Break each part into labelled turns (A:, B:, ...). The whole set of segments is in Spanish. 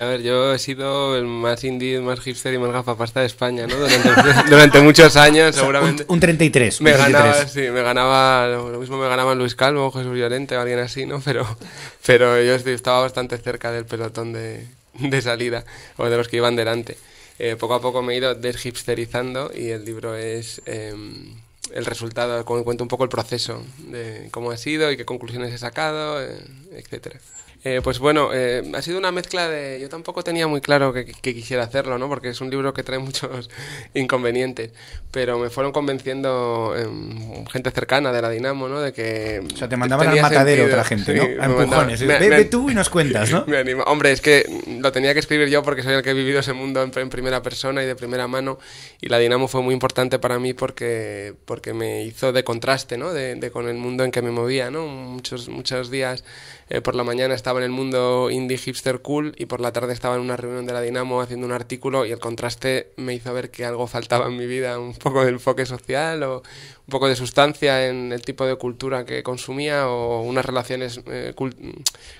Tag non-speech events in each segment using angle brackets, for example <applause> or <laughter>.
A: A ver, yo he sido el más indie, más hipster y más gafapasta de España, ¿no? Durante, <laughs> muchos años, seguramente. un, 33. me ganaba, sí, me ganaba, lo mismo me ganaban Luis Calvo, Jesús Violente o alguien así, ¿no? Pero, pero yo estaba bastante cerca del pelotón de, salida, o de los que iban delante. Eh, poco a poco me he ido deshipsterizando y el libro es... Em, el resultado, cuento un poco el proceso de cómo ha sido y qué conclusiones he sacado, eh, etcétera. Eh, pues bueno, eh, ha sido una mezcla de... Yo tampoco tenía muy claro que, quisiera hacerlo, ¿no? Porque es un libro que trae <laughs> muchos inconvenientes, pero me fueron convenciendo em, gente cercana de la Dinamo, ¿no? De que... O sea, te mandaban al matadero otra gente, ¿no? a empujones. Me, ve, tú y nos cuentas, ¿no? <laughs> Hombre, es que lo tenía que escribir yo porque soy el que he vivido ese mundo en, primera persona y de primera mano, y la Dinamo fue muy importante para mí porque, porque me hizo de contraste, ¿no? de con el mundo en que me movía, ¿no? Muchos, muchos días eh, por la mañana estaba en el mundo indie hipster cool y por la tarde estaba en una reunión de la Dinamo haciendo un artículo y el contraste me hizo ver que algo faltaba en mi vida, un poco de enfoque social o un poco de sustancia en el tipo de cultura que consumía o unas relaciones eh,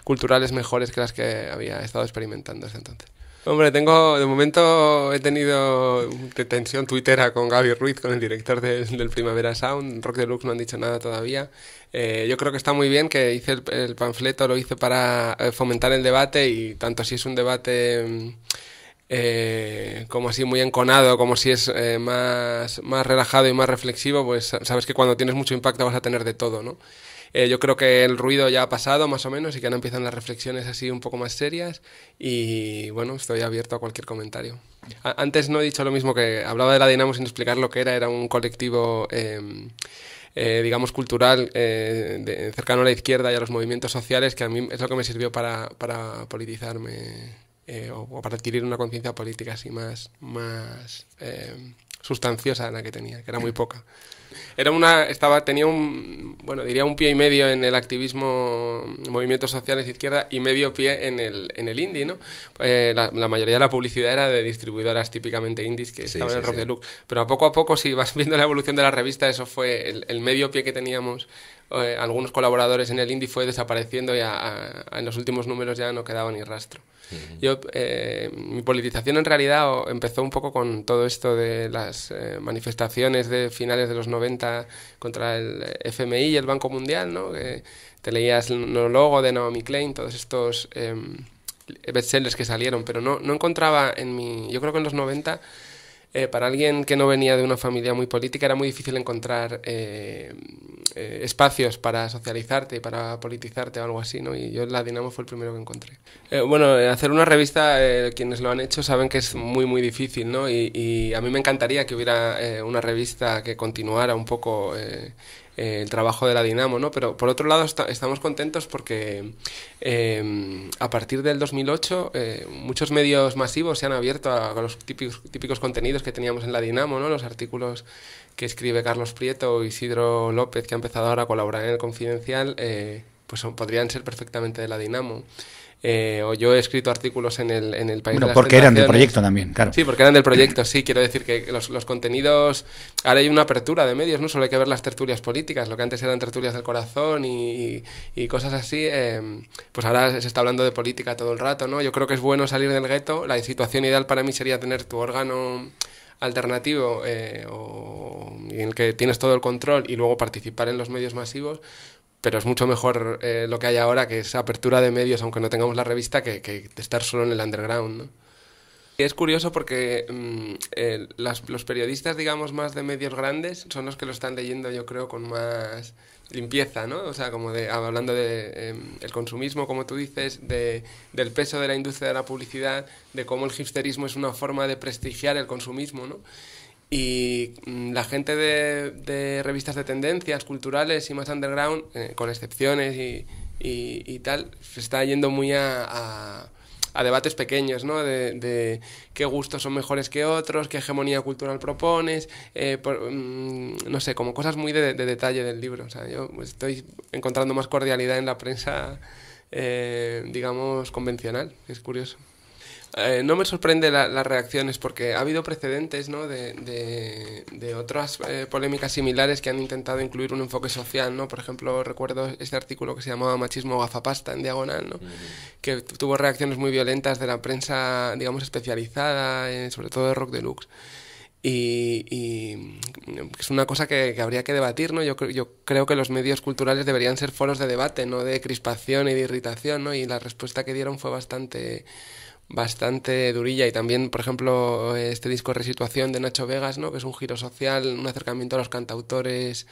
A: culturales mejores que las que había estado experimentando desde entonces. Hombre, tengo, de momento he tenido tensión tuitera con Gaby Ruiz, con el director del Primavera Sound. Rock Deluxe no han dicho nada todavía. Eh, yo creo que está muy bien que hice el, panfleto, lo hice para eh, fomentar el debate y tanto si es un debate... Mm, eh, como así muy enconado, como si es más, más relajado y más reflexivo, pues sabes que cuando tienes mucho impacto vas a tener de todo, ¿no? Eh, yo creo que el ruido ya ha pasado más o menos y que ahora empiezan las reflexiones así un poco más serias y bueno, estoy abierto a cualquier comentario. antes no he dicho lo mismo que hablaba de la Dinamo sin explicar lo que era, era un colectivo... Em, eh, digamos, cultural eh, cercano a la izquierda y a los movimientos sociales, que a mí es lo que me sirvió para, para politizarme o, o, para adquirir una conciencia política así más, más em, sustanciosa la que tenía, que era muy poca. Era una, estaba, tenía un, bueno, diría un pie y medio en el activismo, movimientos sociales izquierda y medio pie en el, en el indie, ¿no? Eh, la, mayoría de la publicidad era de distribuidoras típicamente indies que estaban en Rock Pero a poco a poco, si vas viendo la evolución de la revista, eso fue el medio pie que teníamos eh, algunos colaboradores en el indie fue desapareciendo y en los últimos números ya no quedaba ni rastro. Eh, mi politización en realidad empezó un poco con todo esto de las eh, manifestaciones de finales de los 90 contra el FMI y el Banco Mundial, ¿no? Que te leías el logo de Naomi Klein, todos estos em, bestsellers que salieron, pero no, no encontraba en mi... Yo creo que en los 90 eh, para alguien que no venía de una familia muy política era muy difícil encontrar eh, eh, espacios para socializarte y para politizarte o algo así, ¿no? Y yo la Dinamo fue el primero que encontré. bueno, hacer una revista, quienes lo han hecho saben que es muy, muy difícil, ¿no? Y, y a mí me encantaría que hubiera una revista que continuara un poco el trabajo de la Dinamo, ¿no? Pero por otro lado estamos contentos porque em, a partir del 2008 eh, muchos medios masivos se han abierto a, los típicos, contenidos que teníamos en la Dinamo, ¿no? Los artículos que escribe Carlos Prieto, Isidro López, que ha empezado ahora a colaborar en el Confidencial, eh, pues podrían ser perfectamente de la Dinamo. Eh, o yo he escrito artículos en el, en el país. Bueno, porque eran del proyecto también, claro. Sí, porque eran del proyecto, sí. Quiero decir que los, contenidos. Ahora hay una apertura de medios, ¿no? Solo hay que ver las tertulias políticas, lo que antes eran tertulias del corazón y, cosas así. Em, pues ahora se está hablando de política todo el rato, ¿no? Yo creo que es bueno salir del gueto. La situación ideal para mí sería tener tu órgano alternativo eh, en el que tienes todo el control y luego participar en los medios masivos pero es mucho mejor eh, lo que hay ahora, que es apertura de medios, aunque no tengamos la revista, que, estar solo en el underground. ¿no? es curioso porque mm, eh, los periodistas, digamos, más de medios grandes son los que lo están leyendo, yo creo, con más limpieza, ¿no? O sea, como de, ah, hablando de em, consumismo, como tú dices, del peso de la industria de la publicidad, de cómo el hipsterismo es una forma de prestigiar el consumismo, ¿no? Y mm, la gente de, revistas de tendencias culturales y más underground, eh, con excepciones y, tal, se está yendo muy a, a, debates pequeños, ¿no? De, qué gustos son mejores que otros, qué hegemonía cultural propones, eh, mm, no sé, como cosas muy de, detalle del libro. O sea, yo estoy encontrando más cordialidad en la prensa, eh, digamos, convencional. Es curioso. Eh, no me sorprende las reacciones porque ha habido precedentes ¿no? de, de, otras eh, polémicas similares que han intentado incluir un enfoque social. ¿no? Por ejemplo, recuerdo este artículo que se llamaba Machismo gafapasta en diagonal, ¿no? que tuvo reacciones muy violentas de la prensa, digamos, especializada, eh, sobre todo de Rock Deluxe. Y, y, es una cosa que, habría que debatir, ¿no? Yo, yo creo que los medios culturales deberían ser foros de debate, no de crispación y de irritación, ¿no? Y la respuesta que dieron fue bastante bastante durilla y también, por ejemplo, este disco Resituación de Nacho Vegas, ¿no? que es un giro social, un acercamiento a los cantautores,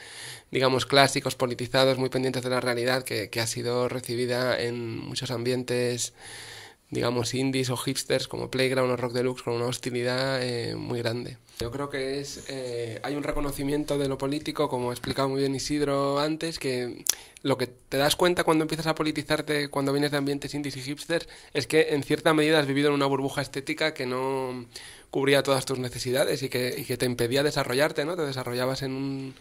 A: digamos, clásicos, politizados, muy pendientes de la realidad, que, que ha sido recibida en muchos ambientes digamos, indies o hipsters como Playground o Rock Deluxe con una hostilidad eh, muy grande. Yo creo que es eh, hay un reconocimiento de lo político, como explicaba muy bien Isidro antes, que lo que te das cuenta cuando empiezas a politizarte, cuando vienes de ambientes indies y hipsters, es que en cierta medida has vivido en una burbuja estética que no cubría todas tus necesidades y que, y que te impedía desarrollarte, ¿no? Te desarrollabas en un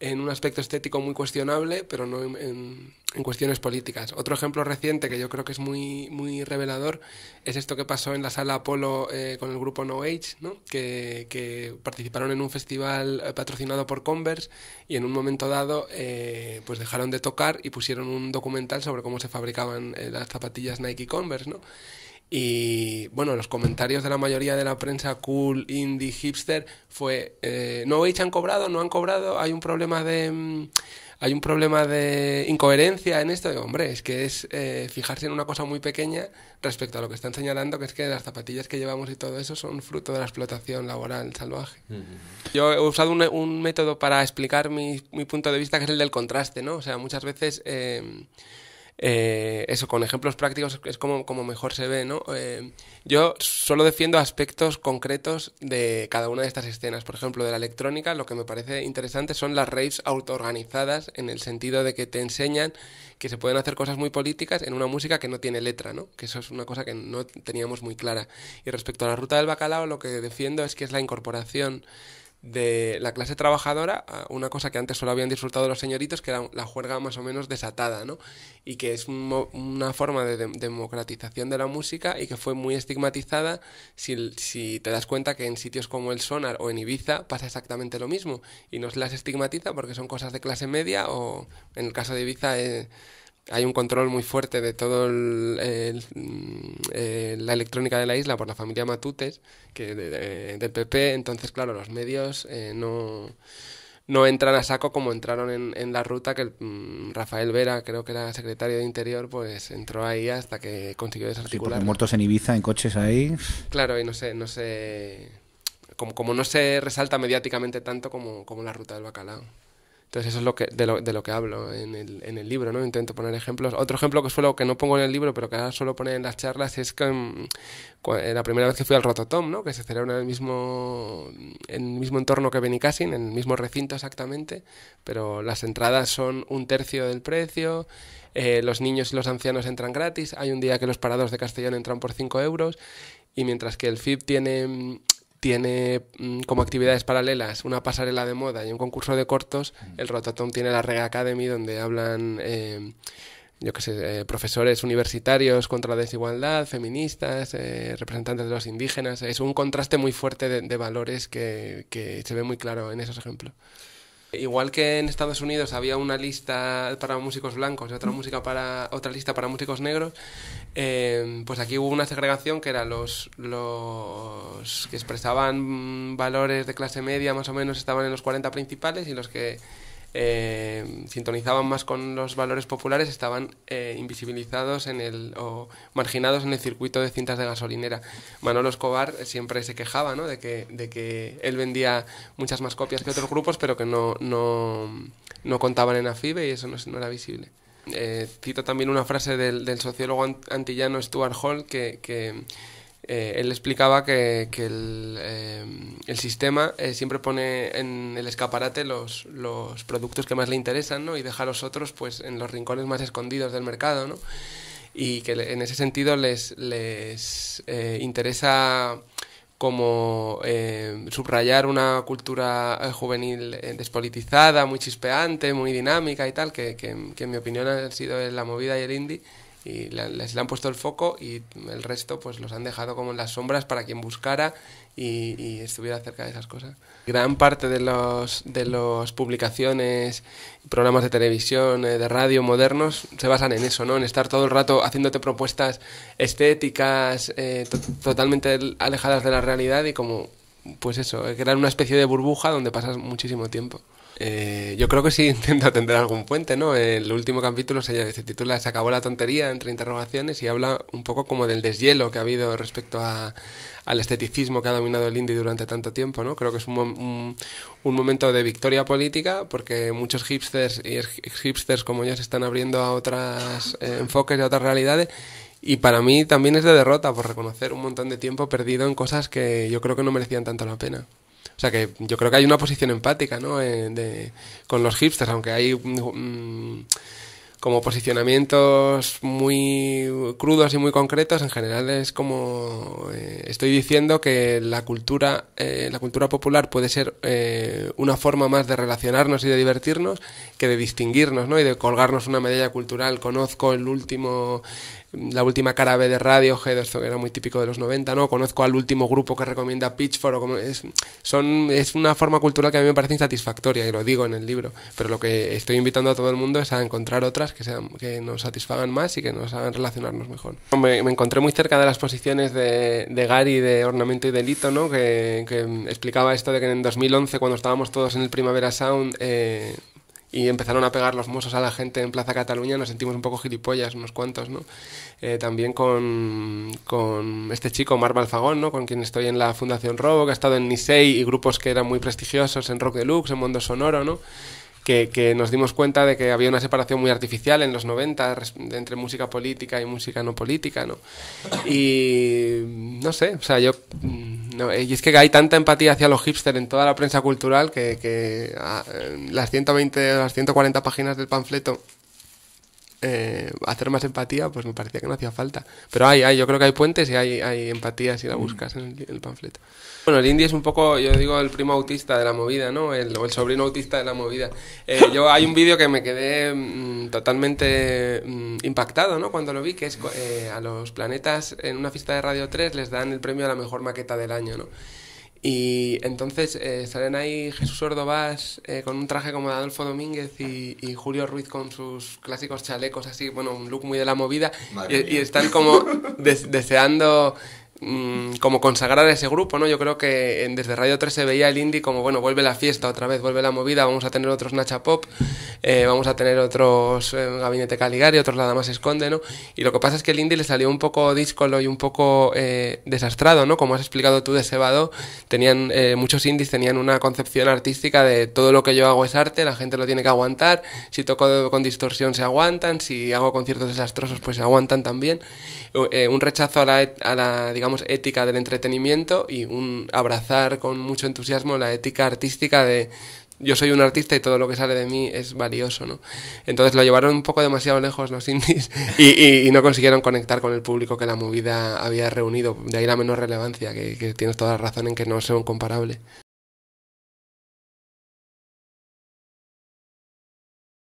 A: en un aspecto estético muy cuestionable, pero no en, cuestiones políticas. Otro ejemplo reciente que yo creo que es muy, muy revelador es esto que pasó en la sala Apolo eh, con el grupo No Age, ¿no? Que, participaron en un festival eh, patrocinado por Converse y en un momento dado eh, pues dejaron de tocar y pusieron un documental sobre cómo se fabricaban las zapatillas Nike Converse. ¿no? Y bueno, los comentarios de la mayoría de la prensa cool, indie, hipster fue eh, no veis han cobrado, no han cobrado, hay un problema de mm, hay un problema de incoherencia en esto. hombre, es que es eh, fijarse en una cosa muy pequeña respecto a lo que están señalando, que es que las zapatillas que llevamos y todo eso son fruto de la explotación laboral salvaje. Yo he usado un, método para explicar mi, punto de vista, que es el del contraste, ¿no? O sea, muchas veces eh, eh, eso, con ejemplos prácticos es como, mejor se ve, ¿no? Eh, yo solo defiendo aspectos concretos de cada una de estas escenas. Por ejemplo, de la electrónica, lo que me parece interesante son las raves autoorganizadas, en el sentido de que te enseñan que se pueden hacer cosas muy políticas en una música que no tiene letra, ¿no? Que eso es una cosa que no teníamos muy clara. Y respecto a la ruta del bacalao, lo que defiendo es que es la incorporación de la clase trabajadora, una cosa que antes solo habían disfrutado los señoritos, que era la juerga más o menos desatada, ¿no? Y que es una forma de, democratización de la música y que fue muy estigmatizada si, si, te das cuenta que en sitios como el Sonar o en Ibiza pasa exactamente lo mismo y no se las estigmatiza porque son cosas de clase media o en el caso de Ibiza... Eh, hay un control muy fuerte de toda mm, eh, la electrónica de la isla por la familia Matutes, que PP, entonces claro, los medios eh, no, entran a saco como entraron en, la ruta que mm, Rafael Vera, creo que era secretario de Interior, pues entró ahí hasta que consiguió desarticular. muertos en Ibiza, en coches ahí. Claro, y no sé, no sé, como, no se resalta mediáticamente tanto como la ruta del bacalao. Entonces eso es lo que, de, lo, que hablo en el, en el, libro, ¿no? Intento poner ejemplos. Otro ejemplo que suelo, que no pongo en el libro, pero que ahora suelo poner en las charlas, es que mm, eh, la primera vez que fui al Rototom, ¿no? Que se celebra en el mismo, en el mismo entorno que Benicassin, en el mismo recinto exactamente, pero las entradas son un tercio del precio, eh, los niños y los ancianos entran gratis, hay un día que los parados de Castellón entran por 5 euros, y mientras que el FIP tiene mm, tiene mm, como actividades paralelas una pasarela de moda y un concurso de cortos, mm. el Rototom tiene la Rega Academy donde hablan... Em, yo qué sé, eh, profesores universitarios contra la desigualdad, feministas, eh, representantes de los indígenas. Es un contraste muy fuerte de, valores que, se ve muy claro en esos ejemplos. Igual que en Estados Unidos había una lista para músicos blancos y otra música para otra lista para músicos negros, eh, pues aquí hubo una segregación que era los los que expresaban valores de clase media más o menos estaban en los 40 principales y los que eh, sintonizaban más con los valores populares estaban eh, invisibilizados en el, o marginados en el circuito de cintas de gasolinera. Manolo Escobar eh, siempre se quejaba ¿no? de, que, de que él vendía muchas más copias que otros grupos, pero que no, no, no contaban en AFIBE y eso no, era visible. cito también una frase del, del sociólogo antillano Stuart Hall que, que eh, él explicaba que, eh, el, sistema eh, siempre pone en el escaparate los, productos que más le interesan ¿no? y deja a los otros pues, en los rincones más escondidos del mercado. ¿no? Y que en ese sentido les, interesa como subrayar una cultura juvenil despolitizada, muy chispeante, muy dinámica y tal, que, que, en mi opinión ha sido la movida y el indie, y les han puesto el foco y el resto pues los han dejado como en las sombras para quien buscara y, estuviera cerca de esas cosas. Gran parte de las de los publicaciones, programas de televisión, eh, de radio modernos se basan en eso, ¿no? En estar todo el rato haciéndote propuestas estéticas eh, totalmente alejadas de la realidad y como pues eso, eh, crear una especie de burbuja donde pasas muchísimo tiempo. Eh, yo creo que sí <laughs> intenta atender algún puente, ¿no? El último capítulo se, titula Se acabó la tontería, entre interrogaciones, y habla un poco como del deshielo que ha habido respecto al esteticismo que ha dominado el indie durante tanto tiempo, ¿no? Creo que es un, momento de victoria política, porque muchos hipsters y hipsters como yo se están abriendo a otros eh, enfoques y a otras realidades, y para mí también es de derrota por reconocer un montón de tiempo perdido en cosas que yo creo que no merecían tanto la pena. O sea que yo creo que hay una posición empática, ¿no? Eh, de, con los hipsters, aunque hay... Mm, como posicionamientos muy crudos y muy concretos, en general es como eh, estoy diciendo que la cultura, eh, la cultura popular puede ser eh, una forma más de relacionarnos y de divertirnos que de distinguirnos, Y de colgarnos una medalla cultural. Conozco el último la última cara B de g esto que era muy típico de los 90, ¿no? Conozco al último grupo que recomienda Pitchfork, o como es, son, es una forma cultural que a mí me parece insatisfactoria, y lo digo en el libro, pero lo que estoy invitando a todo el mundo es a encontrar otras que, sean, que nos satisfagan más y que nos hagan relacionarnos mejor. Me, encontré muy cerca de las posiciones de, Gary de Ornamento y Delito, ¿no? que, explicaba esto de que en 2011, cuando estábamos todos en el Primavera Sound, eh, y empezaron a pegar los musos a la gente en Plaza Cataluña, nos sentimos un poco gilipollas, unos cuantos, ¿no? Eh, también con, este chico, Mar Alfagón, ¿no? Con quien estoy en la Fundación Robo, que ha estado en Nisei y grupos que eran muy prestigiosos, en Rock Deluxe, en Mundo Sonoro, ¿no? que, nos dimos cuenta de que había una separación muy artificial en los 90 entre música política y música no política, ¿no? Y no sé, o sea, yo... Mm, y es que hay tanta empatía hacia los hipster en toda la prensa cultural que, ah, eh, las 120 las 140 páginas del panfleto eh, hacer más empatía, pues me parecía que no hacía falta. Pero hay, hay, yo creo que hay puentes y hay, hay empatía si la mm. buscas en el, panfleto. Bueno, el indie es un poco, yo digo, el primo autista de la movida, ¿no? El, el sobrino autista de la movida. Eh, <laughs> yo hay un vídeo que me quedé mm, totalmente mm, impactado, ¿no? Cuando lo vi, que es eh, a los planetas en una fiesta de Radio 3 les dan el premio a la mejor maqueta del año, ¿no? Y entonces eh, salen ahí Jesús Ordovás eh, con un traje como de Adolfo Domínguez y, Julio Ruiz con sus clásicos chalecos así, bueno, un look muy de la movida. Y, están como deseando Mm, como consagrar ese grupo, ¿no? Yo creo que desde Radio 3 se veía el indie como, bueno, vuelve la fiesta otra vez, vuelve la movida, vamos a tener otros Nacha Pop, eh, vamos a tener otros eh, Gabinete Caligari, otros nada más esconde, ¿no? Y lo que pasa es que el indie le salió un poco díscolo y un poco eh, desastrado, ¿no? Como has explicado tú de Sebado, tenían, muchos indies tenían una concepción artística de todo lo que yo hago es arte, la gente lo tiene que aguantar, si toco con distorsión se aguantan, si hago conciertos desastrosos pues se aguantan también. un rechazo a la digamos, ética del entretenimiento y un abrazar con mucho entusiasmo la ética artística de yo soy un artista y todo lo que sale de mí es valioso, ¿no? Entonces lo llevaron un poco demasiado lejos los indies <laughs> y, no consiguieron conectar con el público que la movida había reunido. De ahí la menor relevancia, que, que tienes toda la razón en que no son comparables.